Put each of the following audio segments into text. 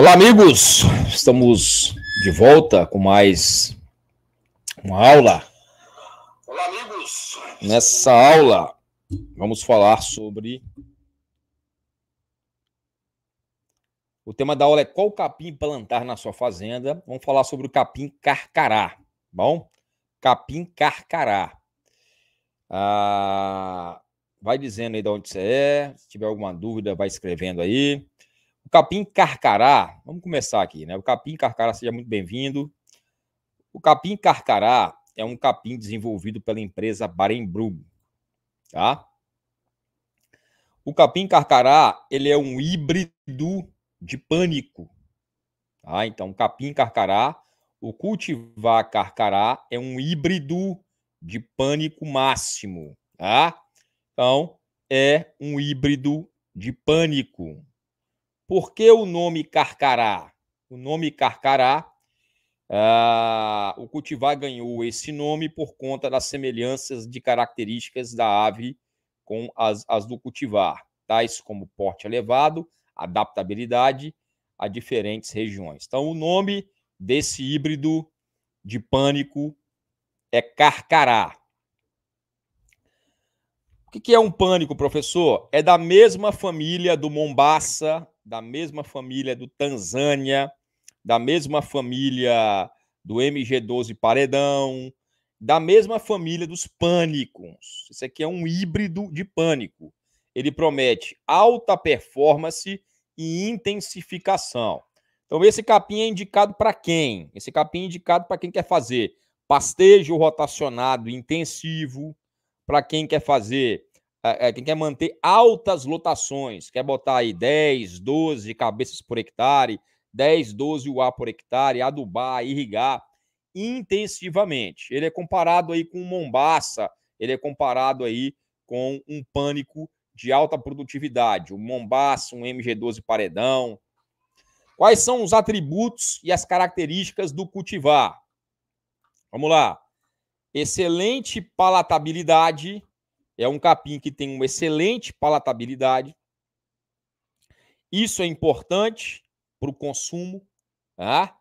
Olá, amigos! Estamos de volta com mais uma aula. Olá, amigos! Nessa aula, vamos falar sobre. O tema da aula é qual capim plantar na sua fazenda. Vamos falar sobre o capim carcará. Tá bom? Capim carcará. Ah, vai dizendo aí de onde você é. Se tiver alguma dúvida, vai escrevendo aí. O Capim Carcará, vamos começar aqui, né? O Capim Carcará, seja muito bem-vindo. O Capim Carcará é um capim desenvolvido pela empresa Barembrum, tá? O capim carcará, ele é um híbrido de pânico, tá? Então, capim carcará, o cultivar carcará é um híbrido de pânico máximo, tá? Então, é um híbrido de pânico. Por que o nome Carcará? O nome Carcará, ah, o cultivar ganhou esse nome por conta das semelhanças de características da ave com as, as do cultivar, tais como porte elevado, adaptabilidade a diferentes regiões. Então, o nome desse híbrido de pânico é carcará. O que é um pânico, professor? É da mesma família do Mombaça, da mesma família do Tanzânia, da mesma família do MG12 Paredão, da mesma família dos Pânicos. Isso aqui é um híbrido de pânico. Ele promete alta performance e intensificação. Então, esse capim é indicado para quem? Esse capim é indicado para quem quer fazer pastejo rotacionado intensivo, para quem quer fazer é, é, quem quer manter altas lotações, quer botar aí 10, 12 cabeças por hectare, 10, 12 UA por hectare, adubar, irrigar intensivamente. Ele é comparado aí com Mombaça, ele é comparado aí com um pânico de alta produtividade, um Mombaça, um MG12 paredão. Quais são os atributos e as características do cultivar? Vamos lá. Excelente palatabilidade, é um capim que tem uma excelente palatabilidade. Isso é importante para o consumo. Tá?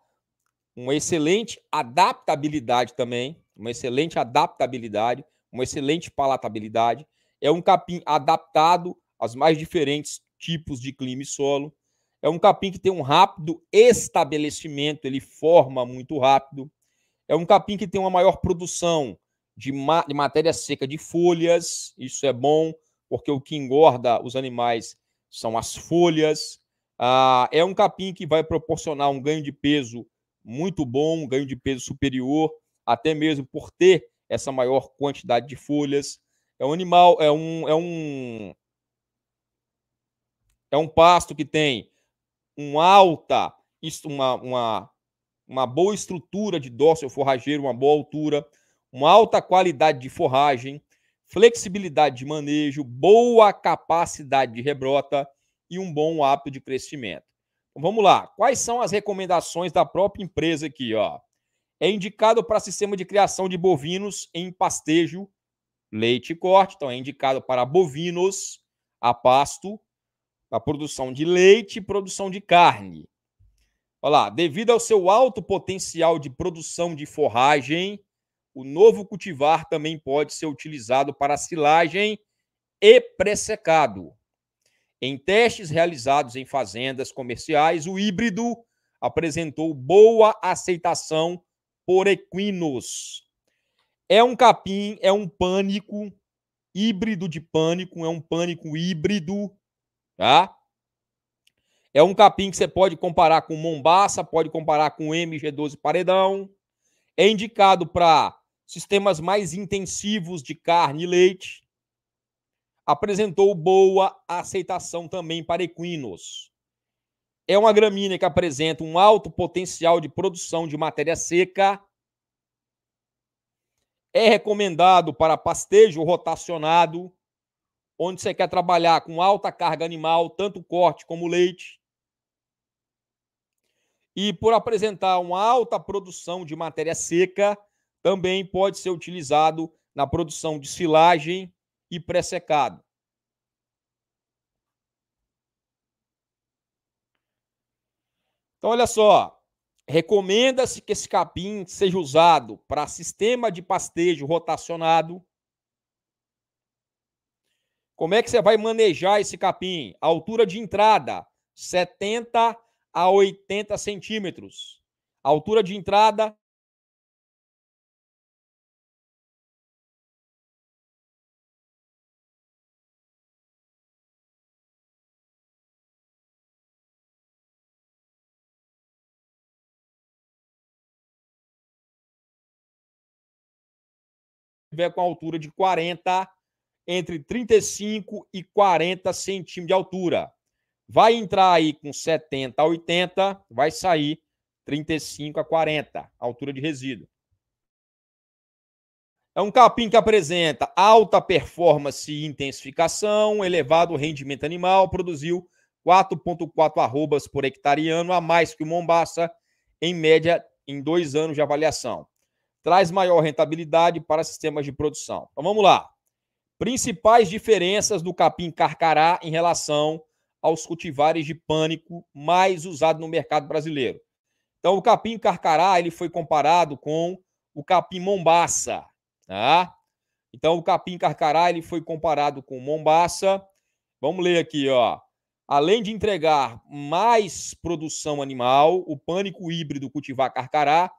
Uma excelente adaptabilidade também. Uma excelente adaptabilidade. Uma excelente palatabilidade. É um capim adaptado aos mais diferentes tipos de clima e solo. É um capim que tem um rápido estabelecimento, ele forma muito rápido. É um capim que tem uma maior produção de, ma de matéria seca de folhas. Isso é bom, porque o que engorda os animais são as folhas. Ah, é um capim que vai proporcionar um ganho de peso muito bom, um ganho de peso superior, até mesmo por ter essa maior quantidade de folhas. É um animal, é um, é um, é um pasto que tem uma alta, uma, uma, uma boa estrutura de dócil forrageiro, uma boa altura, uma alta qualidade de forragem, flexibilidade de manejo, boa capacidade de rebrota e um bom hábito de crescimento. Então, vamos lá. Quais são as recomendações da própria empresa aqui? Ó? É indicado para sistema de criação de bovinos em pastejo, leite e corte. Então, é indicado para bovinos a pasto, para produção de leite e produção de carne. Olha lá, devido ao seu alto potencial de produção de forragem, o novo cultivar também pode ser utilizado para silagem e pressecado. Em testes realizados em fazendas comerciais, o híbrido apresentou boa aceitação por equinos. É um capim, é um pânico, híbrido de pânico, é um pânico híbrido, tá? É um capim que você pode comparar com Mombaça, pode comparar com MG12 Paredão. É indicado para sistemas mais intensivos de carne e leite, apresentou boa aceitação também para equinos. É uma gramínea que apresenta um alto potencial de produção de matéria seca. É recomendado para pastejo rotacionado, onde você quer trabalhar com alta carga animal, tanto corte como leite. E por apresentar uma alta produção de matéria seca, também pode ser utilizado na produção de silagem e pré-secado. Então, olha só. Recomenda-se que esse capim seja usado para sistema de pastejo rotacionado. Como é que você vai manejar esse capim? altura de entrada, 70 a 80 centímetros. altura de entrada, tiver com altura de 40, entre 35 e 40 centímetros de altura. Vai entrar aí com 70 a 80, vai sair 35 a 40, altura de resíduo. É um capim que apresenta alta performance e intensificação, elevado rendimento animal, produziu 4,4 arrobas por hectare ano, a mais que o Mombaça, em média, em dois anos de avaliação traz maior rentabilidade para sistemas de produção. Então vamos lá. Principais diferenças do capim carcará em relação aos cultivares de pânico mais usados no mercado brasileiro. Então o capim carcará ele foi comparado com o capim mombaça, tá? Então o capim carcará ele foi comparado com mombaça. Vamos ler aqui, ó. Além de entregar mais produção animal, o pânico híbrido cultivar carcará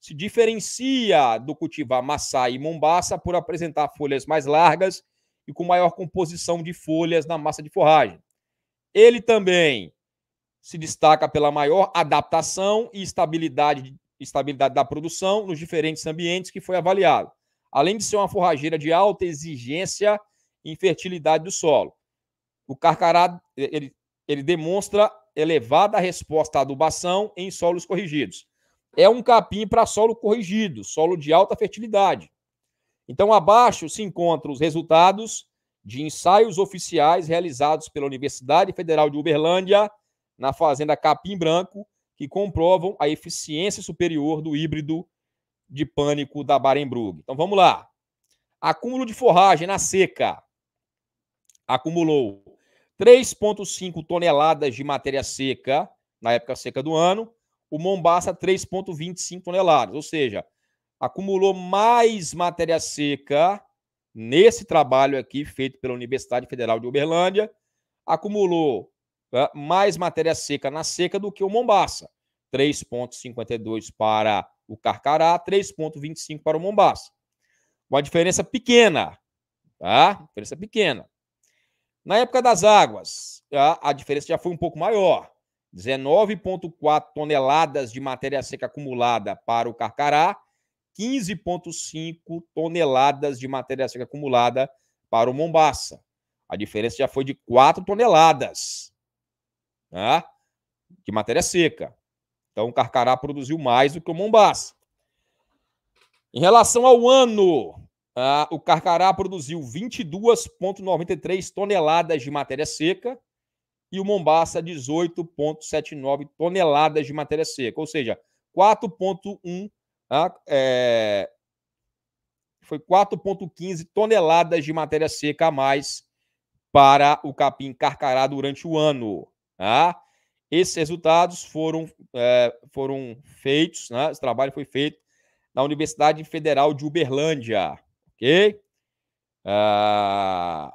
se diferencia do cultivar maçã e mombaça por apresentar folhas mais largas e com maior composição de folhas na massa de forragem. Ele também se destaca pela maior adaptação e estabilidade, estabilidade da produção nos diferentes ambientes que foi avaliado, além de ser uma forrageira de alta exigência em fertilidade do solo. O carcará ele, ele demonstra elevada resposta à adubação em solos corrigidos é um capim para solo corrigido, solo de alta fertilidade. Então, abaixo se encontram os resultados de ensaios oficiais realizados pela Universidade Federal de Uberlândia na fazenda Capim Branco, que comprovam a eficiência superior do híbrido de pânico da Barenbrug. Então vamos lá. Acúmulo de forragem na seca. Acumulou 3,5 toneladas de matéria seca na época seca do ano, o Mombasa 3,25 toneladas. Ou seja, acumulou mais matéria seca nesse trabalho aqui feito pela Universidade Federal de Uberlândia, acumulou mais matéria seca na seca do que o Mombasa. 3,52 para o Carcará, 3,25 para o Mombasa. Uma diferença pequena, tá? Diferença pequena. Na época das águas, a diferença já foi um pouco maior. 19,4 toneladas de matéria seca acumulada para o Carcará, 15,5 toneladas de matéria seca acumulada para o Mombaça. A diferença já foi de 4 toneladas né, de matéria seca. Então, o Carcará produziu mais do que o Mombaça. Em relação ao ano, uh, o Carcará produziu 22,93 toneladas de matéria seca, e o Mombasa 18,79 toneladas de matéria seca, ou seja, 4,1 tá? é, foi 4,15 toneladas de matéria seca a mais para o capim carcará durante o ano. Tá? Esses resultados foram, é, foram feitos, né? esse trabalho foi feito na Universidade Federal de Uberlândia, ok? Ah,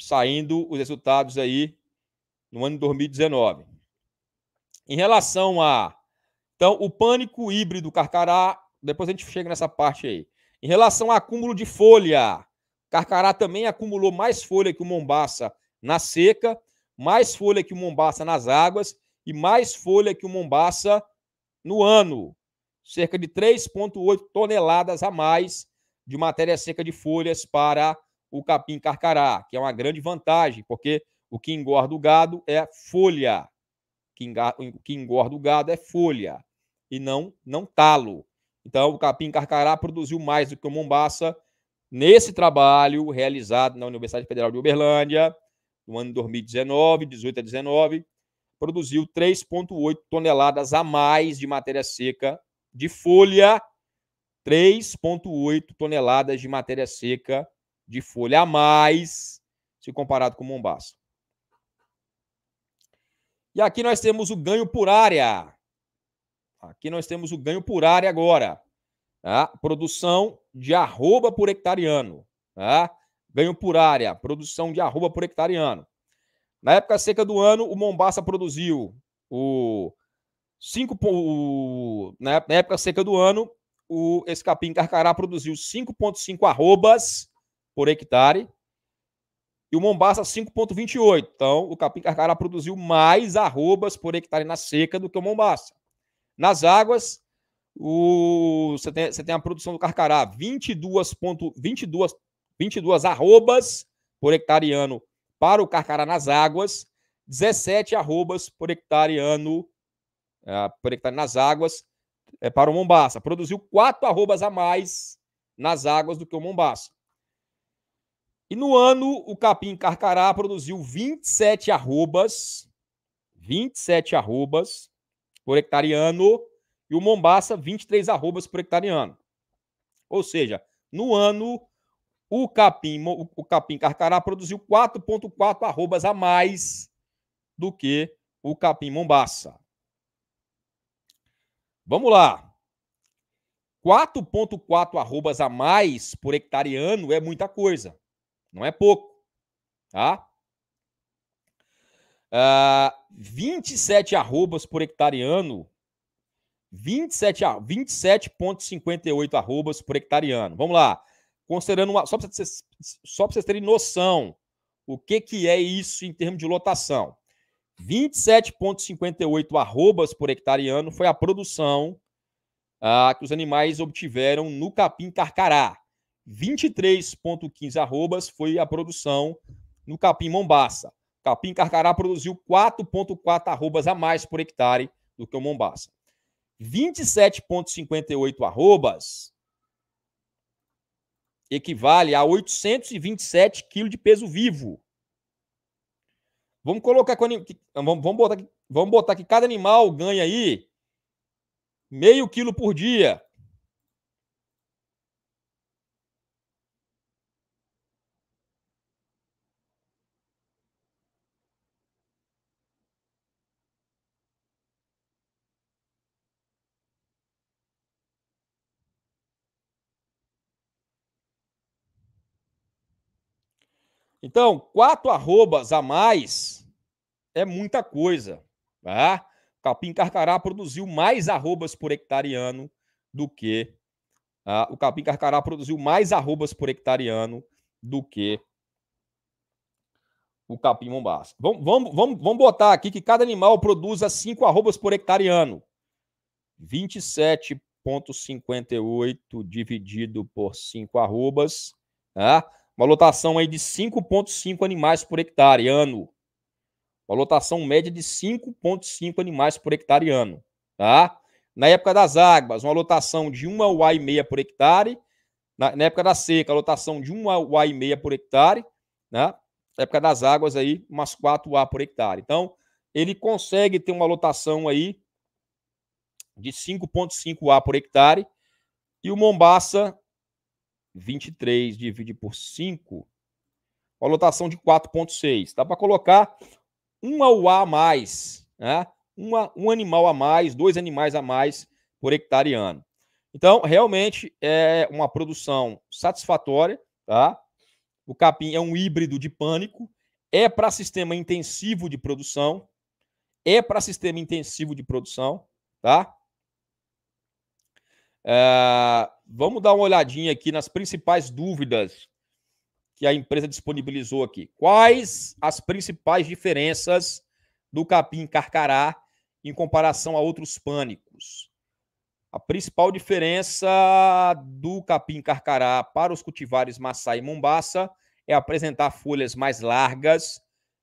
saindo os resultados aí no ano de 2019. Em relação a. Então, o pânico híbrido Carcará, depois a gente chega nessa parte aí. Em relação ao acúmulo de folha, Carcará também acumulou mais folha que o Mombaça na seca, mais folha que o Mombaça nas águas e mais folha que o Mombaça no ano. Cerca de 3,8 toneladas a mais de matéria seca de folhas para o capim Carcará, que é uma grande vantagem, porque o que engorda o gado é folha. O que engorda o gado é folha e não não talo. Então, o capim carcará produziu mais do que o Mombaça nesse trabalho realizado na Universidade Federal de Uberlândia, no ano de 2019, 18 a 19, produziu 3,8 toneladas a mais de matéria seca de folha, 3,8 toneladas de matéria seca de folha a mais, se comparado com o Mombaça. E aqui nós temos o ganho por área. Aqui nós temos o ganho por área agora. Tá? Produção de arroba por hectareano. Tá? Ganho por área, produção de arroba por hectareano. Na época seca do ano, o Mombasa produziu o 5. O, na época seca do ano, o, escapim carcará produziu 5,5 arrobas por hectare e o Mombasa 5,28. Então, o Capim Carcará produziu mais arrobas por hectare na seca do que o Mombasa. Nas águas, o, você, tem, você tem a produção do Carcará 22, 22, 22 arrobas por hectare ano para o Carcará nas águas, 17 arrobas por hectare ano é, por hectare nas águas é, para o Mombasa. Produziu 4 arrobas a mais nas águas do que o Mombasa. E no ano, o capim carcará produziu 27 arrobas, 27 arrobas por hectareano e o Mombaça 23 arrobas por hectareano. Ou seja, no ano o capim o capim carcará produziu 4.4 arrobas a mais do que o capim Mombaça. Vamos lá. 4.4 arrobas a mais por hectareano é muita coisa. Não é pouco, tá? Uh, ah, 27 arrobas por hectare ano. 27,58 arrobas por hectare ano. Vamos lá. Considerando uma, só para vocês, vocês terem noção o que, que é isso em termos de lotação. 27,58 arrobas por hectare ano foi a produção ah, que os animais obtiveram no capim carcará. 23.15 arrobas foi a produção no capim Mombaça. Capim Carcará produziu 4.4 arrobas a mais por hectare do que o Mombaça. 27.58 arrobas equivale a 827 quilos de peso vivo. Vamos colocar vamos botar, vamos botar que cada animal ganha aí meio quilo por dia. Então, quatro arrobas a mais é muita coisa. Tá? Capim Carcará produziu mais arrobas por hectare ano do que. Tá? o Capim Carcará produziu mais arrobas por hectare ano do que o Capim Mombasa. Vamos, vamos, vamos, vamos botar aqui que cada animal produza cinco arrobas por hectare ano. 27,58 dividido por cinco arrobas. Tá? Uma lotação aí de 5,5 animais por hectare ano. Uma lotação média de 5,5 animais por hectare ano. Tá? Na época das águas, uma lotação de 1 UA e meia por hectare. Na, na, época da seca, a lotação de 1 UA e meia por hectare. Né? Na época das águas, aí, umas 4 a por hectare. Então, ele consegue ter uma lotação aí de 5,5 a por hectare. E o Mombasa 23 divide por 5, uma lotação de 4,6. Dá para colocar um AUA a mais, né? Uma, um animal a mais, dois animais a mais por hectare ano. Então, realmente é uma produção satisfatória, tá? O capim é um híbrido de pânico, é para sistema intensivo de produção, é para sistema intensivo de produção, tá? É, Vamos dar uma olhadinha aqui nas principais dúvidas que a empresa disponibilizou aqui. Quais as principais diferenças do capim carcará em comparação a outros pânicos? A principal diferença do capim carcará para os cultivares Maçã e Mombaça é apresentar folhas mais largas,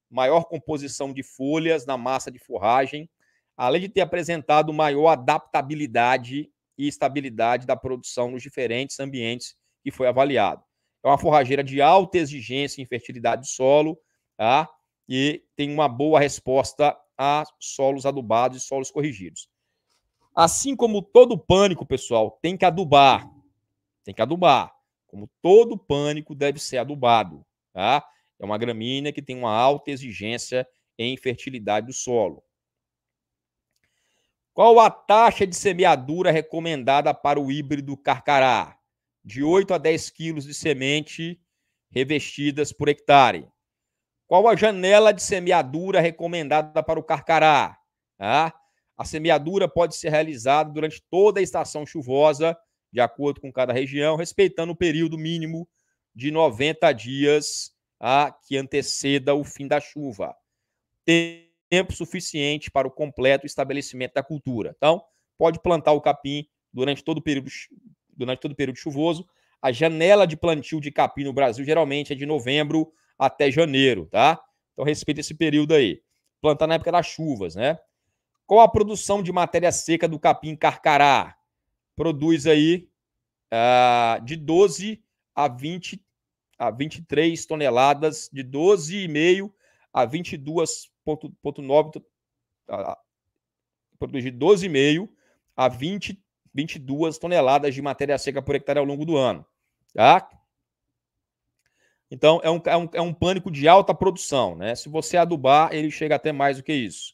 maior composição de folhas na massa de forragem, além de ter apresentado maior adaptabilidade e estabilidade da produção nos diferentes ambientes que foi avaliado. É uma forrageira de alta exigência em fertilidade de solo, tá? E tem uma boa resposta a solos adubados e solos corrigidos. Assim como todo pânico, pessoal, tem que adubar. Tem que adubar. Como todo pânico deve ser adubado, tá? É uma gramínea que tem uma alta exigência em fertilidade do solo. Qual a taxa de semeadura recomendada para o híbrido carcará? De 8 a 10 quilos de semente revestidas por hectare. Qual a janela de semeadura recomendada para o carcará? Ah, a semeadura pode ser realizada durante toda a estação chuvosa, de acordo com cada região, respeitando o período mínimo de 90 dias ah, que anteceda o fim da chuva. Tem tempo suficiente para o completo estabelecimento da cultura. Então, pode plantar o capim durante todo o período, durante todo o período chuvoso. A janela de plantio de capim no Brasil geralmente é de novembro até janeiro, tá? Então, respeita esse período aí. Plantar na época das chuvas, né? Qual a produção de matéria seca do capim carcará? Produz aí uh, de 12 a 20 a 23 toneladas, de 12,5 a 22 1,9 produzir 12,5 a 20, 22 toneladas de matéria seca por hectare ao longo do ano. Tá? Então, é um, é, um, é um pânico de alta produção. Né? Se você adubar, ele chega até mais do que isso.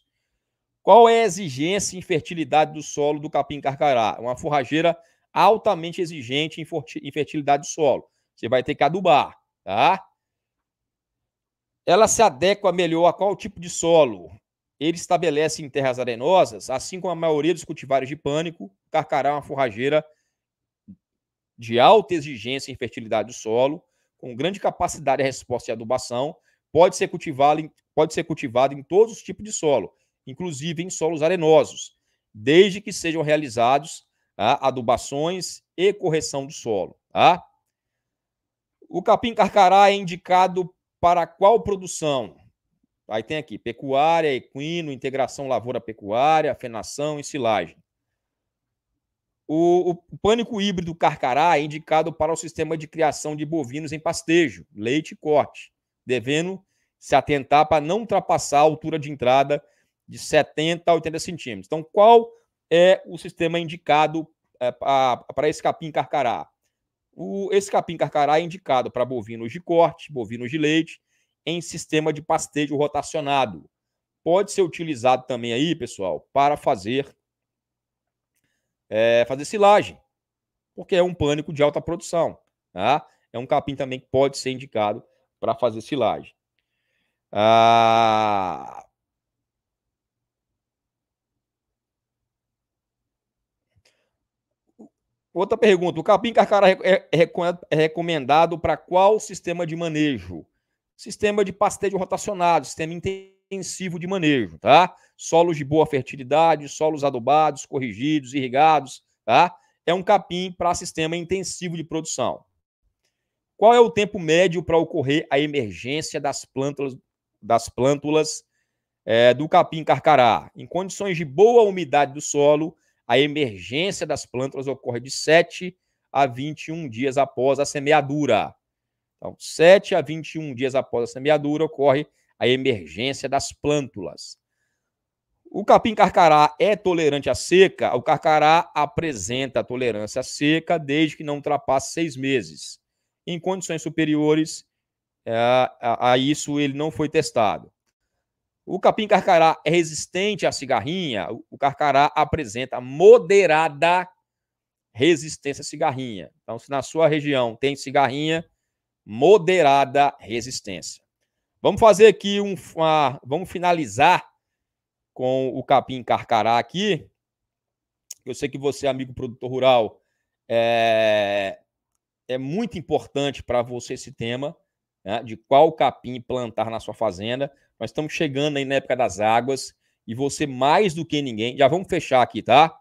Qual é a exigência em fertilidade do solo do capim carcará? Uma forrageira altamente exigente em fertilidade do solo. Você vai ter que adubar, tá? Ela se adequa melhor a qual tipo de solo? Ele estabelece em terras arenosas, assim como a maioria dos cultivares de pânico, carcará é uma forrageira de alta exigência em fertilidade do solo, com grande capacidade de resposta e adubação, pode ser cultivado em, pode ser cultivado em todos os tipos de solo, inclusive em solos arenosos, desde que sejam realizados tá, adubações e correção do solo. Tá? O capim carcará é indicado para qual produção? Aí tem aqui: pecuária, equino, integração lavoura-pecuária, afenação e silagem. O, o, pânico híbrido carcará é indicado para o sistema de criação de bovinos em pastejo, leite e corte, devendo se atentar para não ultrapassar a altura de entrada de 70 a 80 centímetros. Então, qual é o sistema indicado é, para esse capim carcará? O, esse capim carcará é indicado para bovinos de corte, bovinos de leite, em sistema de pastejo rotacionado. Pode ser utilizado também aí, pessoal, para fazer é, fazer silagem, porque é um pânico de alta produção. Tá? É um capim também que pode ser indicado para fazer silagem. Ah, Outra pergunta: o capim carcará é, é, é recomendado para qual sistema de manejo? Sistema de pastejo rotacionado, sistema intensivo de manejo, tá? Solos de boa fertilidade, solos adubados, corrigidos, irrigados, tá? É um capim para sistema intensivo de produção. Qual é o tempo médio para ocorrer a emergência das plântulas, das plântulas é, do capim carcará? Em condições de boa umidade do solo, a emergência das plântulas ocorre de 7 a 21 dias após a semeadura. Então, 7 a 21 dias após a semeadura ocorre a emergência das plântulas. O capim carcará é tolerante à seca? O carcará apresenta tolerância à seca desde que não ultrapasse seis meses. Em condições superiores a, eh, a, a isso, ele não foi testado. O capim carcará é resistente à cigarrinha? O carcará apresenta moderada resistência à cigarrinha. Então, se na sua região tem cigarrinha, moderada resistência. Vamos fazer aqui um. Uma, vamos finalizar com o capim carcará aqui. Eu sei que você, amigo produtor rural, é, é muito importante para você esse tema né, de qual capim plantar na sua fazenda. Nós estamos chegando aí na época das águas e você mais do que ninguém. Já vamos fechar aqui, tá?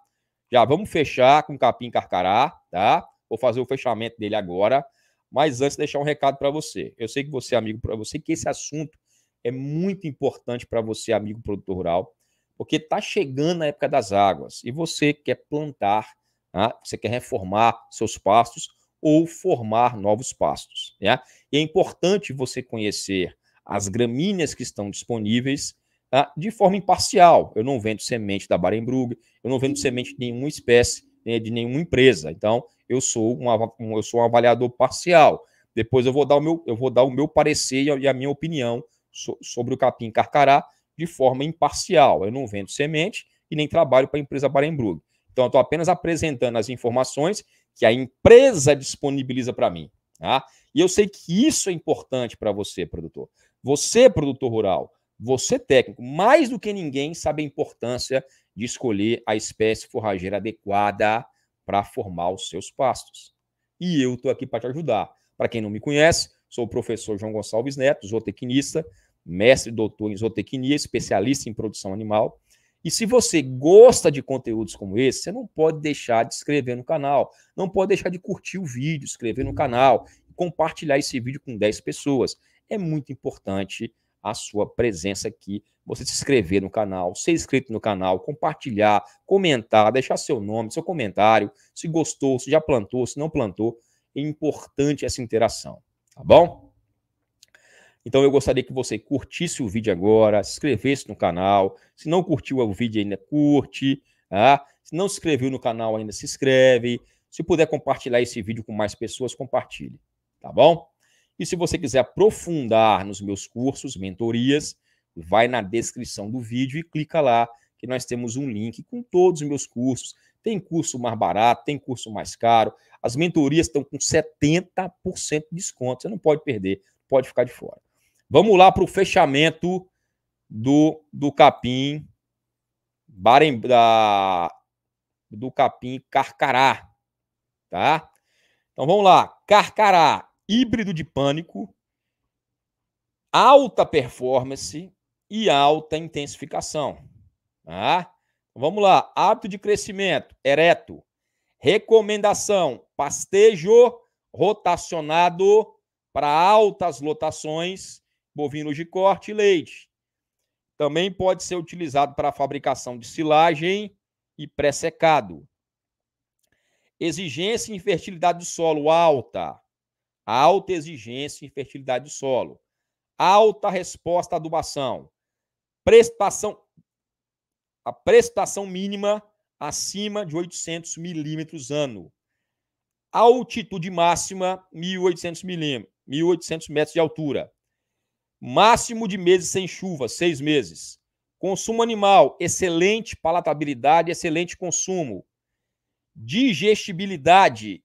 Já vamos fechar com capim carcará, tá? Vou fazer o fechamento dele agora, mas antes deixar um recado para você. Eu sei que você é amigo, para você que esse assunto é muito importante para você amigo produtor rural, porque tá chegando a época das águas e você quer plantar, tá? você quer reformar seus pastos ou formar novos pastos, né? E é importante você conhecer as gramíneas que estão disponíveis tá? de forma imparcial. Eu não vendo semente da Barenbrug, eu não vendo semente de nenhuma espécie, né, de nenhuma empresa. Então, eu sou, uma, eu sou um avaliador parcial. Depois eu vou dar o meu, eu vou dar o meu parecer e a, minha opinião so, sobre o capim carcará de forma imparcial. Eu não vendo semente e nem trabalho para a empresa Barenbrug. Então, eu estou apenas apresentando as informações que a empresa disponibiliza para mim. Tá? E eu sei que isso é importante para você, produtor. Você, produtor rural, você, técnico, mais do que ninguém sabe a importância de escolher a espécie forrageira adequada para formar os seus pastos. E eu estou aqui para te ajudar. Para quem não me conhece, sou o professor João Gonçalves Neto, zootecnista, mestre doutor em zootecnia, especialista em produção animal. E se você gosta de conteúdos como esse, você não pode deixar de inscrever no canal, não pode deixar de curtir o vídeo, inscrever no canal, compartilhar esse vídeo com 10 pessoas é muito importante a sua presença aqui, você se inscrever no canal, ser inscrito no canal, compartilhar, comentar, deixar seu nome, seu comentário, se gostou, se já plantou, se não plantou. É importante essa interação, tá bom? Então eu gostaria que você curtisse o vídeo agora, se inscrevesse no canal. Se não curtiu o vídeo ainda, curte. Tá? Se não se inscreveu no canal ainda, se inscreve. Se puder compartilhar esse vídeo com mais pessoas, compartilhe. Tá bom? E se você quiser aprofundar nos meus cursos, mentorias, vai na descrição do vídeo e clica lá, que nós temos um link com todos os meus cursos. Tem curso mais barato, tem curso mais caro. As mentorias estão com 70% de desconto. Você não pode perder, pode ficar de fora. Vamos lá para o fechamento do, do capim Barem, da, do capim Carcará, tá? Então vamos lá, Carcará, híbrido de pânico, alta performance e alta intensificação. Tá? Então, vamos lá. Hábito de crescimento, ereto. Recomendação: pastejo rotacionado para altas lotações, bovinos de corte e leite. Também pode ser utilizado para a fabricação de silagem e pré-secado. Exigência em fertilidade do solo alta alta exigência em fertilidade do solo, alta resposta à adubação, precipitação, a precipitação mínima acima de 800 milímetros ano, altitude máxima 1.800 milímetros, 1.800 metros de altura, máximo de meses sem chuva, seis meses, consumo animal, excelente palatabilidade, excelente consumo, digestibilidade,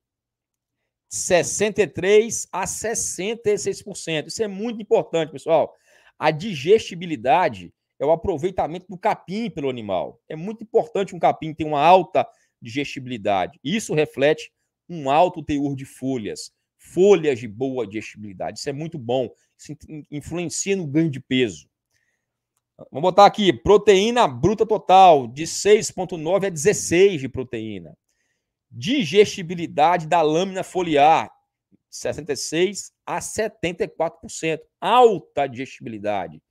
63 a 66%. Isso é muito importante, pessoal. A digestibilidade é o aproveitamento do capim pelo animal. É muito importante um capim ter uma alta digestibilidade. Isso reflete um alto teor de folhas, folhas de boa digestibilidade. Isso é muito bom. Isso influencia no ganho de peso. Vamos botar aqui, proteína bruta total, de 6,9 a 16 de proteína digestibilidade da lâmina foliar, 66 a 74%, alta digestibilidade.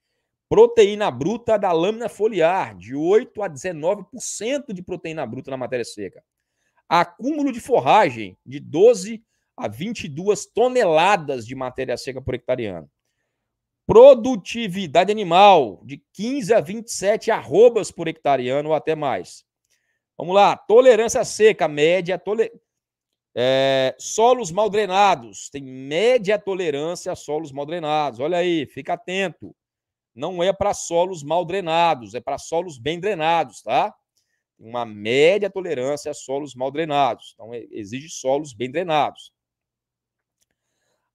Proteína bruta da lâmina foliar, de 8 a 19% de proteína bruta na matéria seca. Acúmulo de forragem, de 12 a 22 toneladas de matéria seca por hectareano. Produtividade animal, de 15 a 27 arrobas por hectareano ou até mais. Vamos lá, tolerância seca, média, tole... É, solos mal drenados, tem média tolerância a solos mal drenados. Olha aí, fica atento. Não é para solos mal drenados, é para solos bem drenados, tá? Uma média tolerância a solos mal drenados. Então, é, exige solos bem drenados.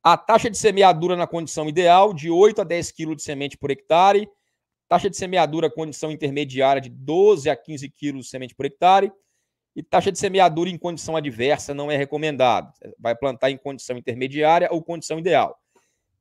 A taxa de semeadura na condição ideal, de 8 a 10 kg de semente por hectare, Taxa de semeadura, condição intermediária de 12 a 15 quilos de semente por hectare. E taxa de semeadura em condição adversa não é recomendado. Vai plantar em condição intermediária ou condição ideal.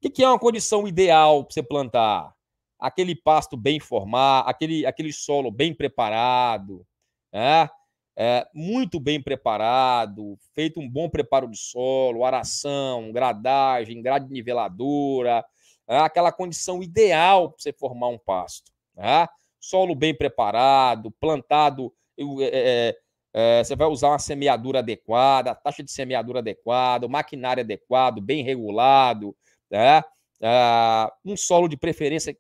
O que é uma condição ideal para você plantar? Aquele pasto bem formado, aquele, aquele solo bem preparado, né? É, muito bem preparado, feito um bom preparo de solo, aração, gradagem, grade niveladora, né, aquela condição ideal para você formar um pasto. Né, solo bem preparado, plantado, é é, é, é, você vai usar uma semeadura adequada, taxa de semeadura adequada, maquinário adequado, bem regulado, né, é, um solo de preferência,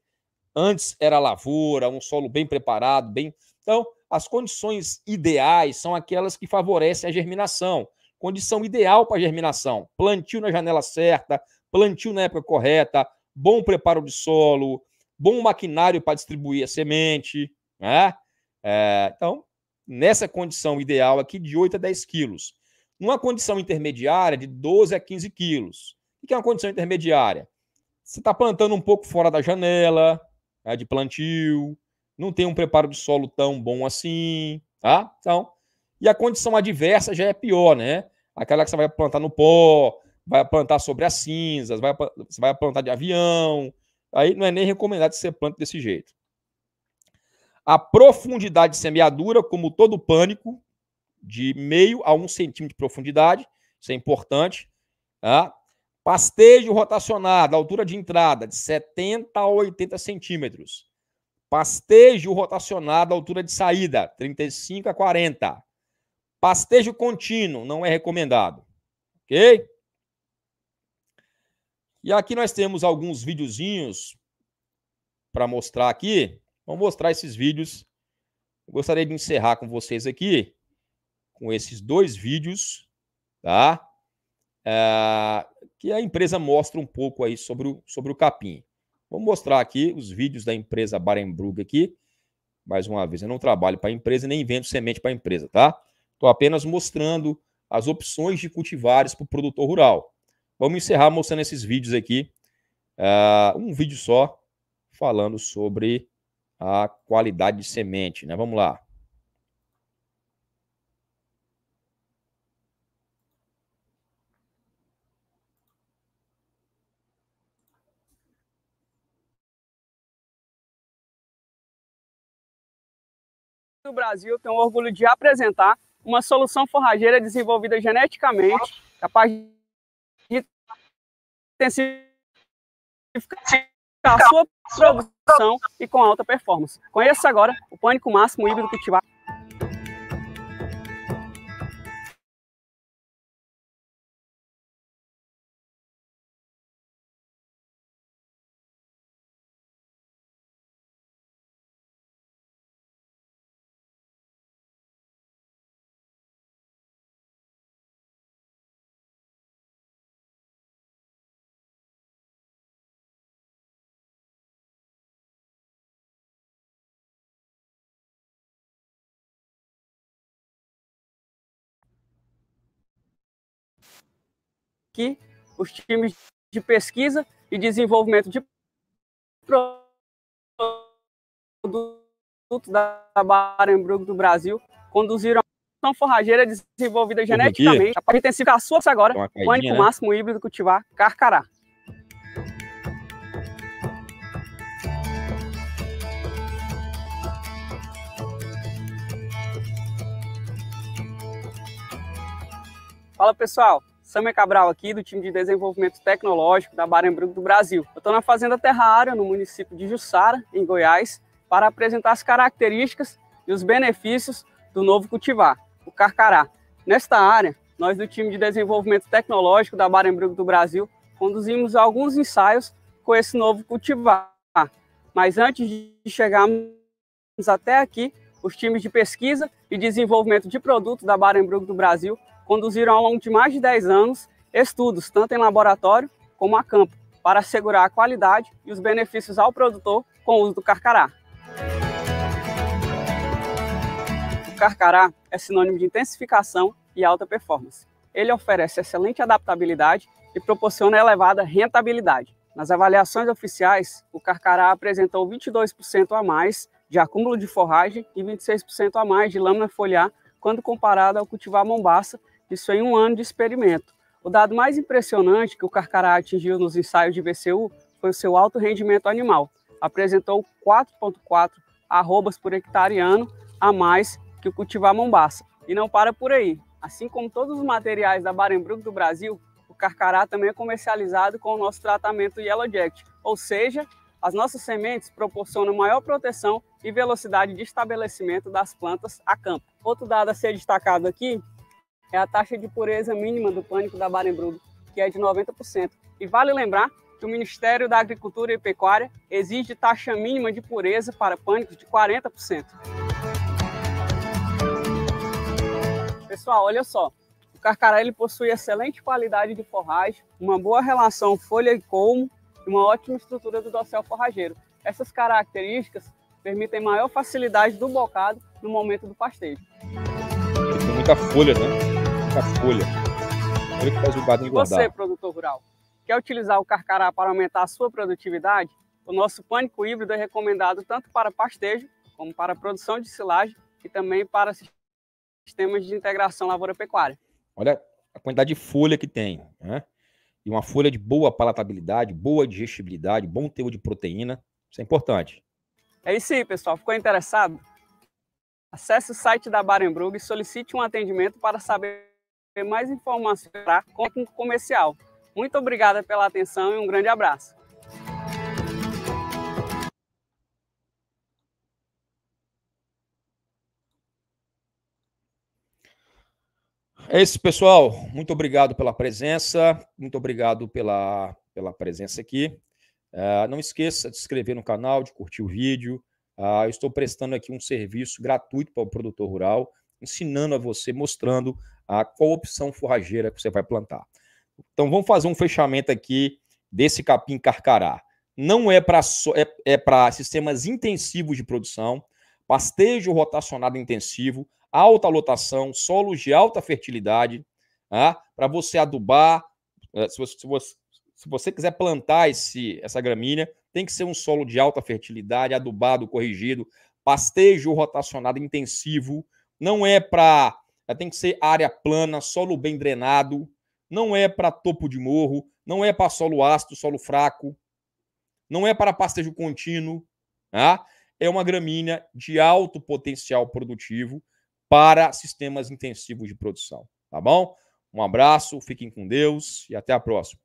antes era lavoura, um solo bem preparado, bem... Então, as condições ideais são aquelas que favorecem a germinação. Condição ideal para germinação, plantio na janela certa, plantio na época correta, bom preparo de solo, bom maquinário para distribuir a semente, né? É, então, nessa condição ideal aqui, de 8 a 10 quilos. Numa condição intermediária, de 12 a 15 quilos. O que é uma condição intermediária? Você está plantando um pouco fora da janela né, de plantio, não tem um preparo de solo tão bom assim, tá? Então, e a condição adversa já é pior, né? Aquela que você vai plantar no pó, vai plantar sobre as cinzas, vai, você vai plantar de avião. Aí não é nem recomendado que você plante desse jeito. A profundidade de semeadura, como todo pânico, de meio a um centímetro de profundidade, isso é importante. Tá? Pastejo rotacionado, altura de entrada de 70 a 80 centímetros. Pastejo rotacionado, altura de saída, 35 a 40. Pastejo contínuo não é recomendado. Ok? E aqui nós temos alguns videozinhos para mostrar aqui. Vou mostrar esses vídeos. Eu gostaria de encerrar com vocês aqui com esses dois vídeos, tá? É, que a empresa mostra um pouco aí sobre o, sobre o capim. Vou mostrar aqui os vídeos da empresa Barenbrug aqui. Mais uma vez, eu não trabalho para a empresa nem vendo semente para a empresa, tá? Estou apenas mostrando as opções de cultivares para o produtor rural. Vamos encerrar mostrando esses vídeos aqui. Uh, um vídeo só falando sobre a qualidade de semente, né? Vamos lá. O Brasil tem o orgulho de apresentar uma solução forrageira desenvolvida geneticamente, capaz de intensificar a sua produção e com alta performance. Conheça agora o Pânico Máximo Híbrido Pitback. que os times de pesquisa e desenvolvimento de produto da Barenbrug do Brasil conduziram a forrageira desenvolvida geneticamente para intensificar a sua agora, o único né? máximo híbrido cultivar carcará. Fala pessoal, Samuel Cabral aqui, do time de desenvolvimento tecnológico da Barembrugo do Brasil. Eu estou na Fazenda Terra Área, no município de Jussara, em Goiás, para apresentar as características e os benefícios do novo cultivar, o carcará. Nesta área, nós do time de desenvolvimento tecnológico da Barembrugo do Brasil conduzimos alguns ensaios com esse novo cultivar. Mas antes de chegarmos até aqui, os times de pesquisa e desenvolvimento de produto da Barembrugo do Brasil conduziram ao longo de mais de 10 anos estudos, tanto em laboratório como a campo, para assegurar a qualidade e os benefícios ao produtor com o uso do carcará. O carcará é sinônimo de intensificação e alta performance. Ele oferece excelente adaptabilidade e proporciona elevada rentabilidade. Nas avaliações oficiais, o carcará apresentou 22% a mais de acúmulo de forragem e 26% a mais de lâmina foliar quando comparado ao cultivar mombaça isso em um ano de experimento. O dado mais impressionante que o Carcará atingiu nos ensaios de VCU foi o seu alto rendimento animal. Apresentou 4,4 arrobas por hectare ano a mais que o cultivar Mombaça. E não para por aí. Assim como todos os materiais da Barenbruck do Brasil, o carcará também é comercializado com o nosso tratamento Yellow Jack. ou seja, as nossas sementes proporcionam maior proteção e velocidade de estabelecimento das plantas a campo. Outro dado a ser destacado aqui é a taxa de pureza mínima do pânico da Barenbrug, que é de 90%. E vale lembrar que o Ministério da Agricultura e Pecuária exige taxa mínima de pureza para pânico de 40%. Pessoal, olha só. O carcará ele possui excelente qualidade de forragem, uma boa relação folha e colmo e uma ótima estrutura do dossel forrageiro. Essas características permitem maior facilidade do bocado no momento do pastejo. Tem muita folha, né? a folha. Ele que faz o gado engordar. Você, produtor rural, quer utilizar o carcará para aumentar a sua produtividade? O nosso pânico híbrido é recomendado tanto para pastejo, como para produção de silagem e também para sistemas de integração lavoura-pecuária. Olha a quantidade de folha que tem, né? E uma folha de boa palatabilidade, boa digestibilidade, bom teor de proteína. Isso é importante. É isso aí, pessoal. Ficou interessado? Acesse o site da Barenbrug e solicite um atendimento para saber mais informações para técnico comercial. Muito obrigada pela atenção e um grande abraço. É isso, pessoal. Muito obrigado pela presença. Muito obrigado pela, pela presença aqui. Uh, não esqueça de se inscrever no canal, de curtir o vídeo. Uh, eu estou prestando aqui um serviço gratuito para o produtor rural, ensinando a você, mostrando a opção forrageira que você vai plantar. Então vamos fazer um fechamento aqui desse capim carcará. Não é para é, é para sistemas intensivos de produção, pastejo rotacionado intensivo, alta lotação, solos de alta fertilidade, ah, tá? para você adubar. É, se você, se, você, se você, quiser plantar esse, essa gramínea, tem que ser um solo de alta fertilidade, adubado, corrigido, pastejo rotacionado intensivo. Não é para é, tem que ser área plana, solo bem drenado. Não é para topo de morro, não é para solo ácido, solo fraco, não é para pastejo contínuo. Tá? É uma gramínea de alto potencial produtivo para sistemas intensivos de produção. Tá bom? Um abraço, fiquem com Deus e até a próxima.